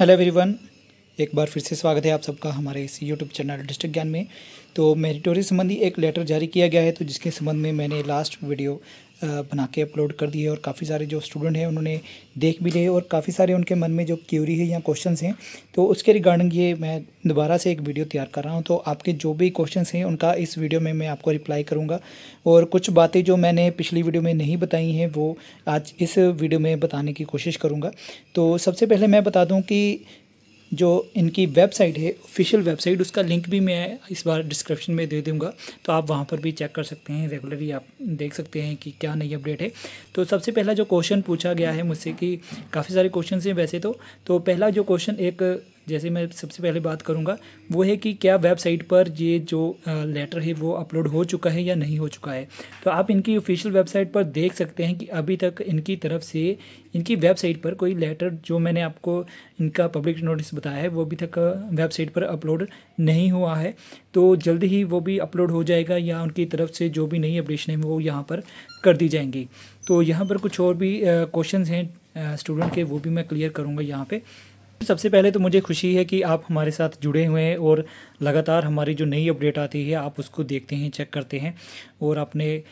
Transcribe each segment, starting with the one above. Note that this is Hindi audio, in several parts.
हेलो एवरीवन एक बार फिर से स्वागत है आप सबका हमारे इस यूट्यूब चैनल डिस्ट्रिक्ट ज्ञान में तो मेरिटोरी संबंधी एक लेटर जारी किया गया है तो जिसके संबंध में मैंने लास्ट वीडियो बना के अपलोड कर दिए और काफ़ी सारे जो स्टूडेंट हैं उन्होंने देख भी लिए और काफ़ी सारे उनके मन में जो क्यूरी है या क्वेश्चन हैं तो उसके रिगार्डिंग ये मैं दोबारा से एक वीडियो तैयार कर रहा हूँ तो आपके जो भी क्वेश्चन हैं उनका इस वीडियो में मैं आपको रिप्लाई करूँगा और कुछ बातें जो मैंने पिछली वीडियो में नहीं बताई हैं वो आज इस वीडियो में बताने की कोशिश करूँगा तो सबसे पहले मैं बता दूँ कि जो इनकी वेबसाइट है ऑफिशियल वेबसाइट उसका लिंक भी मैं इस बार डिस्क्रिप्शन में दे दूँगा तो आप वहाँ पर भी चेक कर सकते हैं रेगुलरली आप देख सकते हैं कि क्या नई अपडेट है तो सबसे पहला जो क्वेश्चन पूछा गया है मुझसे कि काफ़ी सारे क्वेश्चन हैं वैसे तो, तो पहला जो क्वेश्चन एक जैसे मैं सबसे पहले बात करूँगा वो है कि क्या वेबसाइट पर ये जो लेटर है वो अपलोड हो चुका है या नहीं हो चुका है तो आप इनकी ऑफिशियल वेबसाइट पर देख सकते हैं कि अभी तक इनकी तरफ से इनकी वेबसाइट पर कोई लेटर जो मैंने आपको इनका पब्लिक नोटिस बताया है वो अभी तक वेबसाइट पर अपलोड नहीं हुआ है तो जल्द ही वो भी अपलोड हो जाएगा या उनकी तरफ से जो भी नई अपडेशन है वो यहाँ पर कर दी जाएंगी तो यहाँ पर कुछ और भी क्वेश्चन हैं स्टूडेंट के वो भी मैं क्लियर करूँगा यहाँ पर सबसे पहले तो मुझे खुशी है कि आप हमारे साथ जुड़े हुए हैं और लगातार हमारी जो नई अपडेट आती है आप उसको देखते हैं चेक करते हैं और अपने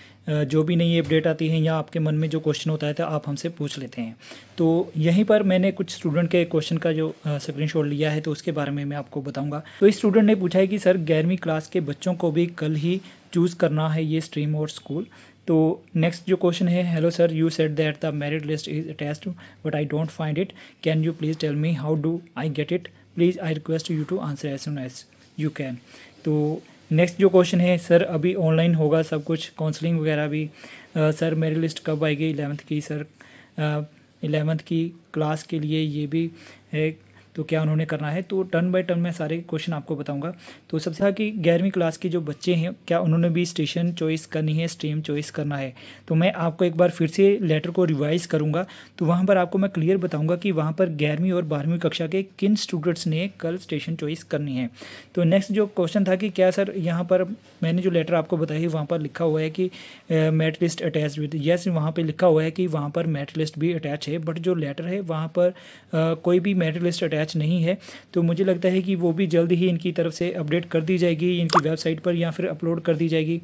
जो भी नई अपडेट आती है या आपके मन में जो क्वेश्चन होता है तो आप हमसे पूछ लेते हैं तो यहीं पर मैंने कुछ स्टूडेंट के क्वेश्चन का जो स्क्रीनशॉट लिया है तो उसके बारे में मैं आपको बताऊंगा तो इस स्टूडेंट ने पूछा है कि सर ग्यारहवीं क्लास के बच्चों को भी कल ही चूज़ करना है ये स्ट्रीम और स्कूल तो नेक्स्ट जो क्वेश्चन है hello sir you set that the merit list is attached but I don't find it can you please tell me how do I get it please I request you to answer as soon as you can तो नेक्स्ट जो क्वेश्चन है सर अभी ऑनलाइन होगा सब कुछ काउंसलिंग वगैरह भी आ, सर मेरी लिस्ट कब आएगी इलेवंथ की सर इलेवंथ की क्लास के लिए ये भी है तो क्या उन्होंने करना है तो टर्न बाय टर्न मैं सारे क्वेश्चन आपको बताऊँगा तो सबसे कि ग्यारहवीं क्लास के जो बच्चे हैं क्या उन्होंने भी स्टेशन चॉइस करनी है स्ट्रीम चॉइस करना है तो मैं आपको एक बार फिर से लेटर को रिवाइज़ करूँगा तो वहाँ पर आपको मैं क्लियर बताऊँगा कि वहाँ पर ग्यारहवीं और बारहवीं कक्षा के किन स्टूडेंट्स ने कल स्टेशन चॉइस करनी है तो नेक्स्ट जो क्वेश्चन था कि क्या सर यहाँ पर मैंने जो लेटर आपको बताई वहाँ पर लिखा हुआ है कि merit list attach with yes वहाँ पर लिखा हुआ है कि वहाँ पर मेरिट लिस्ट भी अटैच है बट जो लेटर है वहाँ पर कोई भी मेरिट लिस्ट अटैच अटैच नहीं है तो मुझे लगता है कि वो भी जल्द ही इनकी तरफ से अपडेट कर दी जाएगी इनकी वेबसाइट पर या फिर अपलोड कर दी जाएगी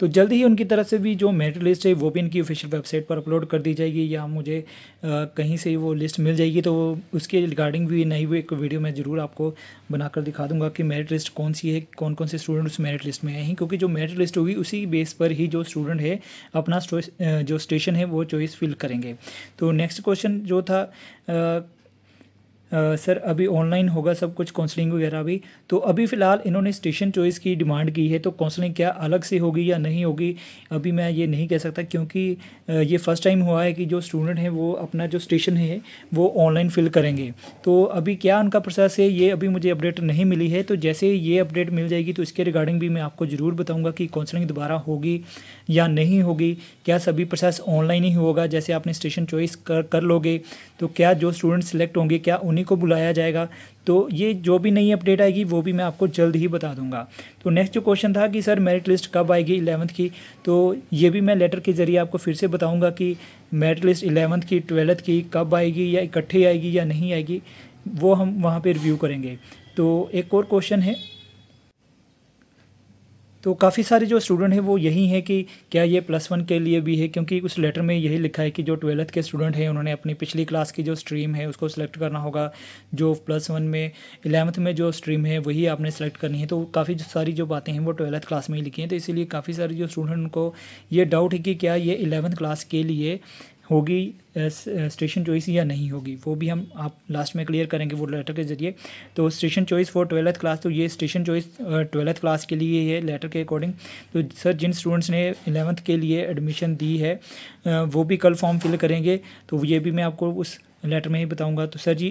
तो जल्द ही उनकी तरफ से भी जो मेरिट लिस्ट है वो भी इनकी ऑफिशियल वेबसाइट पर अपलोड कर दी जाएगी या मुझे आ, कहीं से वो लिस्ट मिल जाएगी तो उसके रिगार्डिंग भी नई एक वीडियो मैं ज़रूर आपको बनाकर दिखा दूंगा कि मेरिट लिस्ट कौन सी है कौन कौन से स्टूडेंट उस मेरिट लिस्ट में आए हैं क्योंकि जो मेरिट लिस्ट होगी उसी बेस पर ही जो स्टूडेंट है अपना जो स्टेशन है वो चॉइस फिल करेंगे तो नेक्स्ट क्वेश्चन जो था आ, सर अभी ऑनलाइन होगा सब कुछ काउंसलिंग वगैरह भी तो अभी फ़िलहाल इन्होंने स्टेशन चॉइस की डिमांड की है तो काउंसलिंग क्या अलग से होगी या नहीं होगी अभी मैं ये नहीं कह सकता क्योंकि ये फ़र्स्ट टाइम हुआ है कि जो स्टूडेंट हैं वो अपना जो स्टेशन है वो ऑनलाइन फिल करेंगे तो अभी क्या उनका प्रोसेस है ये अभी मुझे अपडेट नहीं मिली है तो जैसे ये अपडेट मिल जाएगी तो इसके रिगार्डिंग भी मैं आपको ज़रूर बताऊँगा कि काउंसलिंग दोबारा होगी या नहीं होगी क्या सभी प्रोसेस ऑनलाइन ही होगा जैसे आपने स्टेशन चॉइस कर कर लोगे तो क्या जो स्टूडेंट सिलेक्ट होंगे क्या उन्हें उन्हीं को बुलाया जाएगा तो ये जो भी नई अपडेट आएगी वो भी मैं आपको जल्द ही बता दूंगा तो नेक्स्ट जो क्वेश्चन था कि सर मेरिट लिस्ट कब आएगी इलेवंथ की तो ये भी मैं लेटर के ज़रिए आपको फिर से बताऊँगा कि मेरिट लिस्ट इलेवंथ की ट्वेल्थ की कब आएगी या इकट्ठी आएगी या नहीं आएगी वो हम वहाँ पर रिव्यू करेंगे तो एक और क्वेश्चन है तो काफ़ी सारे जो स्टूडेंट हैं वो यही हैं कि क्या ये प्लस वन के लिए भी है क्योंकि उस लेटर में यही लिखा है कि जो ट्वेल्थ के स्टूडेंट हैं उन्होंने अपनी पिछली क्लास की जो स्ट्रीम है उसको सिलेक्ट करना होगा जो प्लस वन में इलेवंथ में जो स्ट्रीम है वही आपने सेलेक्ट करनी है तो काफ़ी सारी जो बातें हैं वो ट्वेल्थ क्लास में ही लिखी हैं तो इसीलिए काफ़ी सारे जो स्टूडेंट उनको ये डाउट है कि क्या ये इलेवंथ क्लास के लिए होगी स्टेशन चॉइस या नहीं होगी वो भी हम आप लास्ट में क्लियर करेंगे वो लेटर के ज़रिए तो station choice for twelfth class तो ये स्टेशन चॉइस ट्वेल्थ क्लास के लिए है लेटर के अकॉर्डिंग तो सर जिन स्टूडेंट्स ने एलेवंथ के लिए एडमिशन दी है वो भी कल फॉर्म फिल करेंगे तो ये भी मैं आपको उस में ही बताऊँगा तो सर जी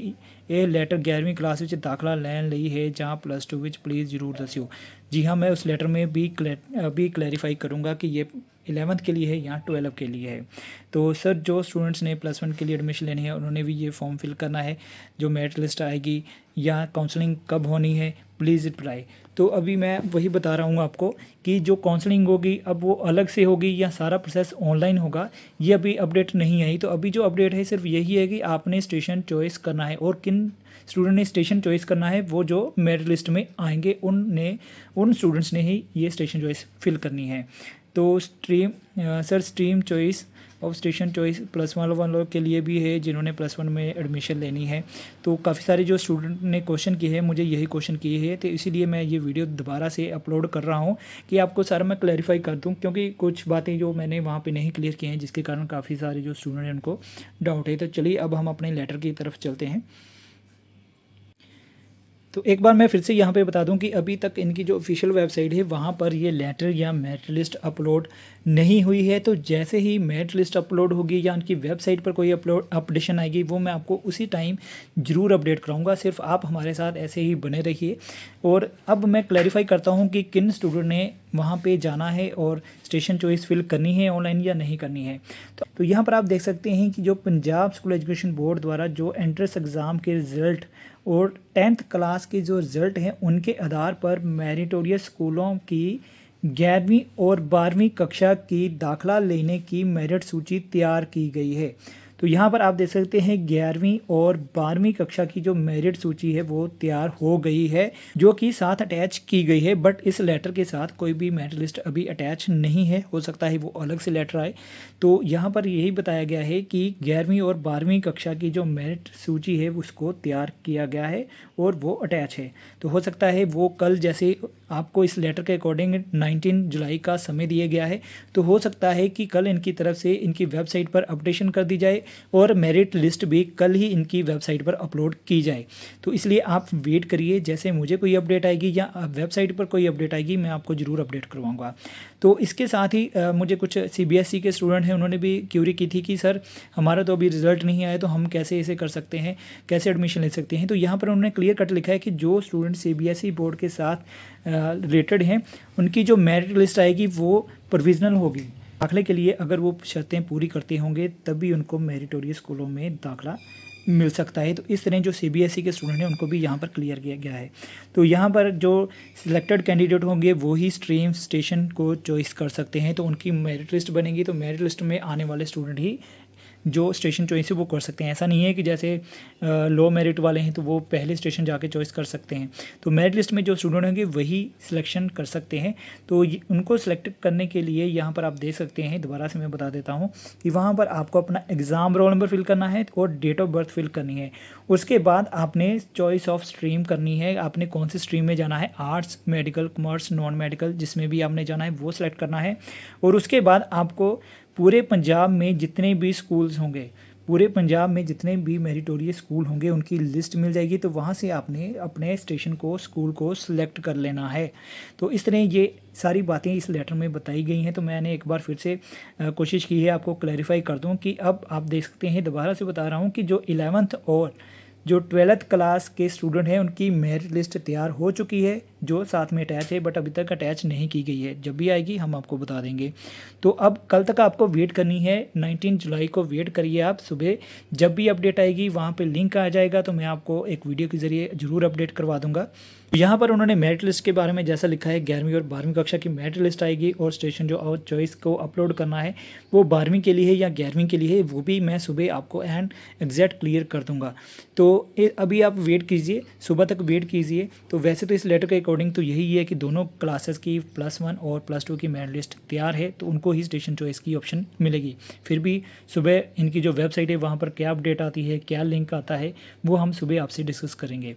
ये लेटर ग्यारहवीं क्लास में दाखिला लैन ली है जहाँ प्लस टू 2 प्लीज़ जरूर दस्यो जी हाँ मैं उस ਉਸ में भी ਵੀ भी क्लैरिफाई करूँगा कि ये इलेवंथ के लिए है या ट्वेल्व के लिए है तो सर जो स्टूडेंट्स ने प्लस वन के लिए एडमिशन लेनी है उन्होंने भी ये फॉर्म फिल करना है जो मेरिट लिस्ट आएगी या काउंसलिंग कब होनी है प्लीज़ अप्लाई तो अभी मैं वही बता रहा हूँ आपको कि जो काउंसलिंग होगी अब वो अलग से होगी या सारा प्रोसेस ऑनलाइन होगा ये अभी अपडेट नहीं आई तो अभी जो अपडेट है सिर्फ यही है कि आपने स्टेशन चॉइस करना है और किन स्टूडेंट ने स्टेशन चॉइस करना है वो जो मेरिट लिस्ट में आएंगे उनने उन स्टूडेंट्स ने ही ये स्टेशन चॉइस फिल करनी है तो स्ट्रीम सर स्ट्रीम चॉइस और स्टेशन चॉइस प्लस वन वालों के लिए भी है जिन्होंने प्लस वन में एडमिशन लेनी है तो काफ़ी सारे जो स्टूडेंट ने क्वेश्चन किए हैं मुझे यही क्वेश्चन किए हैं तो इसीलिए मैं ये वीडियो दोबारा से अपलोड कर रहा हूँ कि आपको सर मैं क्लैरिफाई कर दूँ क्योंकि कुछ बातें जो मैंने वहाँ पर नहीं क्लियर की हैं जिसके कारण काफ़ी सारे जो स्टूडेंट हैं उनको डाउट है तो चलिए अब हम अपने लेटर की तरफ चलते हैं तो एक बार मैं फिर से यहाँ पे बता दूँ कि अभी तक इनकी जो ऑफिशियल वेबसाइट है वहाँ पर ये लेटर या मेरिट लिस्ट अपलोड नहीं हुई है तो जैसे ही मेरिट लिस्ट अपलोड होगी या उनकी वेबसाइट पर कोई अपलोड अपडेशन आएगी वो मैं आपको उसी टाइम ज़रूर अपडेट कराऊंगा सिर्फ आप हमारे साथ ऐसे ही बने रहिए और अब मैं क्लैरिफाई करता हूँ कि किन स्टूडेंट ने वहाँ पे जाना है और स्टेशन चॉइस फिल करनी है ऑनलाइन या नहीं करनी है तो, तो यहाँ पर आप देख सकते हैं कि जो पंजाब स्कूल एजुकेशन बोर्ड द्वारा जो एंट्रेंस एग्ज़ाम के रिज़ल्ट और टेंथ क्लास के जो रिज़ल्ट हैं उनके आधार पर मेरिटोरियस स्कूलों की ग्यारहवीं और बारहवीं कक्षा की दाखिला लेने की मेरिट सूची तैयार की गई है तो यहाँ पर आप देख सकते हैं ग्यारहवीं और बारहवीं कक्षा की जो मेरिट सूची है वो तैयार हो गई है जो कि साथ अटैच की गई है बट इस लेटर के साथ कोई भी मेरिट लिस्ट अभी अटैच नहीं है हो सकता है वो अलग से लेटर आए तो यहाँ पर यही बताया गया है कि ग्यारहवीं और बारहवीं कक्षा की जो मेरिट सूची है उसको तैयार किया गया है और वो अटैच है तो हो सकता है वो कल जैसे आपको इस लेटर के अकॉर्डिंग 19 जुलाई का समय दिया गया है तो हो सकता है कि कल इनकी तरफ से इनकी वेबसाइट पर अपडेशन कर दी जाए और मेरिट लिस्ट भी कल ही इनकी वेबसाइट पर अपलोड की जाए तो इसलिए आप वेट करिए जैसे मुझे कोई अपडेट आएगी या वेबसाइट पर कोई अपडेट आएगी मैं आपको ज़रूर अपडेट करवाऊंगा तो इसके साथ ही आ, मुझे कुछ सी e के स्टूडेंट हैं उन्होंने भी क्यूरी की थी कि सर हमारा तो अभी रिजल्ट नहीं आया तो हम कैसे इसे कर सकते हैं कैसे एडमिशन ले सकते हैं तो यहाँ पर उन्होंने क्लियर कट लिखा है कि जो स्टूडेंट सी बोर्ड के साथ रिलेटेड हैं उनकी जो मेरिट लिस्ट आएगी वो प्रोविज़नल होगी दाखिले के लिए अगर वो शर्तें पूरी करते होंगे तभी उनको मेरिटोरियस स्कूलों में दाखिला मिल सकता है तो इस तरह जो सी बी एस ई के स्टूडेंट हैं उनको भी यहाँ पर क्लियर किया गया है तो यहाँ पर जो सिलेक्टेड कैंडिडेट होंगे वो ही स्ट्रीम स्टेशन को चॉइस कर सकते हैं तो उनकी मेरिट लिस्ट बनेगी तो मेरिट लिस्ट में आने वाले स्टूडेंट ही जो स्टेशन चॉइस है वो कर सकते हैं ऐसा नहीं है कि जैसे लो मेरिट वाले हैं तो वो पहले स्टेशन जाके चॉइस कर सकते हैं तो मेरिट लिस्ट में जो स्टूडेंट होंगे वही सिलेक्शन कर सकते हैं तो उनको सेलेक्ट करने के लिए यहाँ पर आप देख सकते हैं दोबारा से मैं बता देता हूँ कि वहाँ पर आपको अपना एग्ज़ाम रोल नंबर फिल करना है और डेट ऑफ बर्थ फिल करनी है उसके बाद आपने चॉइस ऑफ स्ट्रीम करनी है आपने कौन सी स्ट्रीम में जाना है arts medical commerce non medical जिसमें भी आपने जाना है वो सिलेक्ट करना है और उसके बाद आपको पूरे पंजाब में जितने भी स्कूल्स होंगे पूरे पंजाब में जितने भी मेरिटोरियस स्कूल होंगे उनकी लिस्ट मिल जाएगी तो वहाँ से आपने अपने स्टेशन को स्कूल को सिलेक्ट कर लेना है तो इस तरह ये सारी बातें इस लेटर में बताई गई हैं तो मैंने एक बार फिर से कोशिश की है आपको क्लैरिफाई कर दूँ कि अब आप देख सकते हैं दोबारा से बता रहा हूँ कि जो इलेवंथ और जो ट्वेल्थ क्लास के स्टूडेंट हैं उनकी मेरिट लिस्ट तैयार हो चुकी है जो साथ में अटैच है बट अभी तक अटैच नहीं की गई है जब भी आएगी हम आपको बता देंगे तो अब कल तक आपको वेट करनी है 19 जुलाई को वेट करिए आप सुबह जब भी अपडेट आएगी वहाँ पे लिंक आ जाएगा तो मैं आपको एक वीडियो के ज़रिए ज़रूर अपडेट करवा दूँगा यहाँ पर उन्होंने मेरिट लिस्ट के बारे में जैसा लिखा है ग्यारहवीं और बारहवीं कक्षा की मेरिट लिस्ट आएगी और स्टेशन जो और चॉइस को अपलोड करना है वो बारहवीं के लिए है या ग्यारहवीं के लिए है वो भी मैं सुबह आपको एंड एग्जैक्ट क्लियर कर दूंगा तो अभी आप वेट कीजिए सुबह तक वेट कीजिए तो वैसे तो इस लेटर का एक अकॉर्डिंग तो यही है कि दोनों क्लासेस की प्लस वन और प्लस टू की मेरिट लिस्ट तैयार है तो उनको ही स्टेशन चॉइस की ऑप्शन मिलेगी फिर भी सुबह इनकी जो वेबसाइट है वहाँ पर क्या अपडेट आती है क्या लिंक आता है वो हम सुबह आपसे डिस्कस करेंगे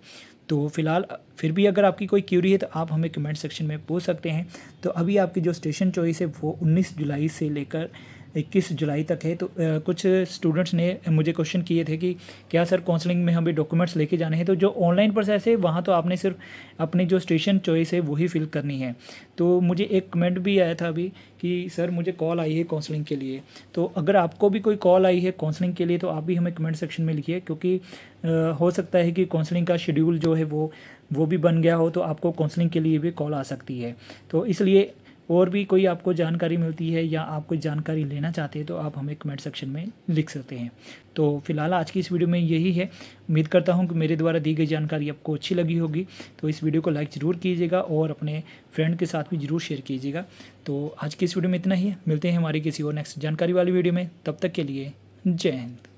तो फिलहाल फिर भी अगर आपकी कोई क्यूरी है तो आप हमें कमेंट सेक्शन में पूछ सकते हैं तो अभी आपकी जो स्टेशन चॉइस है वो 19 जुलाई से लेकर इक्कीस जुलाई तक है तो आ, कुछ स्टूडेंट्स ने मुझे क्वेश्चन किए थे कि क्या सर काउंसलिंग में हमें डॉक्यूमेंट्स लेके जाने हैं तो जो ऑनलाइन प्रोसेस है वहाँ तो आपने सिर्फ अपनी जो स्टेशन चॉइस है वही फिल करनी है तो मुझे एक कमेंट भी आया था अभी कि सर मुझे कॉल आई है काउंसलिंग के लिए तो अगर आपको भी कोई कॉल आई है काउंसलिंग के लिए तो आप भी हमें कमेंट सेक्शन में लिखिए क्योंकि आ, हो सकता है कि काउंसलिंग का शेड्यूल जो है वो वो भी बन गया हो तो आपको काउंसलिंग के लिए भी कॉल आ सकती है तो इसलिए और भी कोई आपको जानकारी मिलती है या आप कोई जानकारी लेना चाहते हैं तो आप हमें कमेंट सेक्शन में लिख सकते हैं तो फिलहाल आज की इस वीडियो में यही है उम्मीद करता हूँ कि मेरे द्वारा दी गई जानकारी आपको अच्छी लगी होगी तो इस वीडियो को लाइक ज़रूर कीजिएगा और अपने फ्रेंड के साथ भी ज़रूर शेयर कीजिएगा तो आज की इस वीडियो में इतना ही है मिलते हैं हमारी किसी और नेक्स्ट जानकारी वाली वीडियो में तब तक के लिए जय हिंद